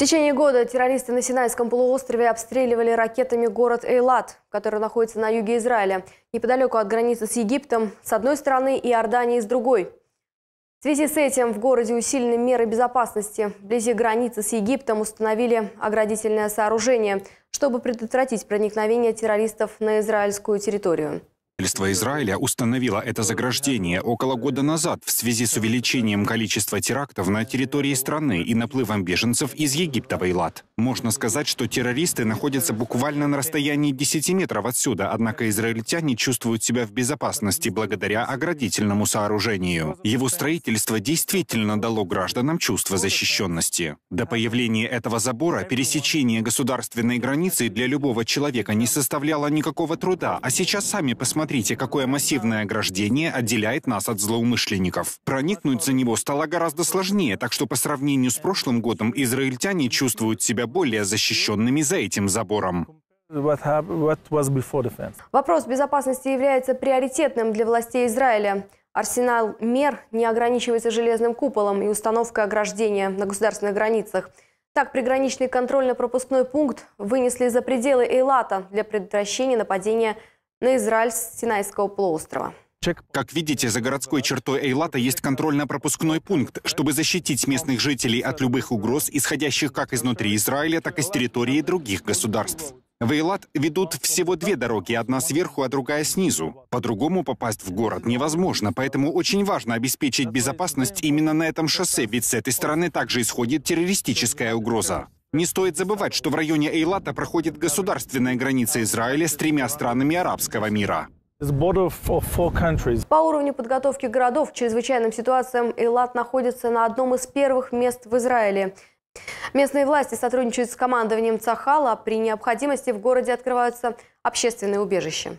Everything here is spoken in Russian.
В течение года террористы на Синайском полуострове обстреливали ракетами город Эйлат, который находится на юге Израиля, неподалеку от границы с Египтом, с одной стороны, и Иорданией с другой. В связи с этим в городе усилены меры безопасности. Вблизи границы с Египтом установили оградительное сооружение, чтобы предотвратить проникновение террористов на израильскую территорию правительство Израиля установило это заграждение около года назад в связи с увеличением количества терактов на территории страны и наплывом беженцев из Египта в Эйлат. Можно сказать, что террористы находятся буквально на расстоянии 10 метров отсюда, однако израильтяне чувствуют себя в безопасности благодаря оградительному сооружению. Его строительство действительно дало гражданам чувство защищенности. До появления этого забора пересечение государственной границы для любого человека не составляло никакого труда, а сейчас сами посмотрите, какое массивное ограждение отделяет нас от злоумышленников. Проникнуть за него стало гораздо сложнее, так что по сравнению с прошлым годом израильтяне чувствуют себя более защищенными за этим забором. Вопрос безопасности является приоритетным для властей Израиля. Арсенал мер не ограничивается железным куполом и установкой ограждения на государственных границах. Так, приграничный контрольно-пропускной пункт вынесли за пределы Эйлата для предотвращения нападения на Израиль с Синайского полуострова. Как видите, за городской чертой Эйлата есть контрольно-пропускной пункт, чтобы защитить местных жителей от любых угроз, исходящих как изнутри Израиля, так и с территории других государств. В Эйлат ведут всего две дороги, одна сверху, а другая снизу. По-другому попасть в город невозможно, поэтому очень важно обеспечить безопасность именно на этом шоссе, ведь с этой стороны также исходит террористическая угроза. Не стоит забывать, что в районе Эйлата проходит государственная граница Израиля с тремя странами арабского мира. По уровню подготовки городов к чрезвычайным ситуациям Элат находится на одном из первых мест в Израиле. Местные власти сотрудничают с командованием Цахала. При необходимости в городе открываются общественные убежища.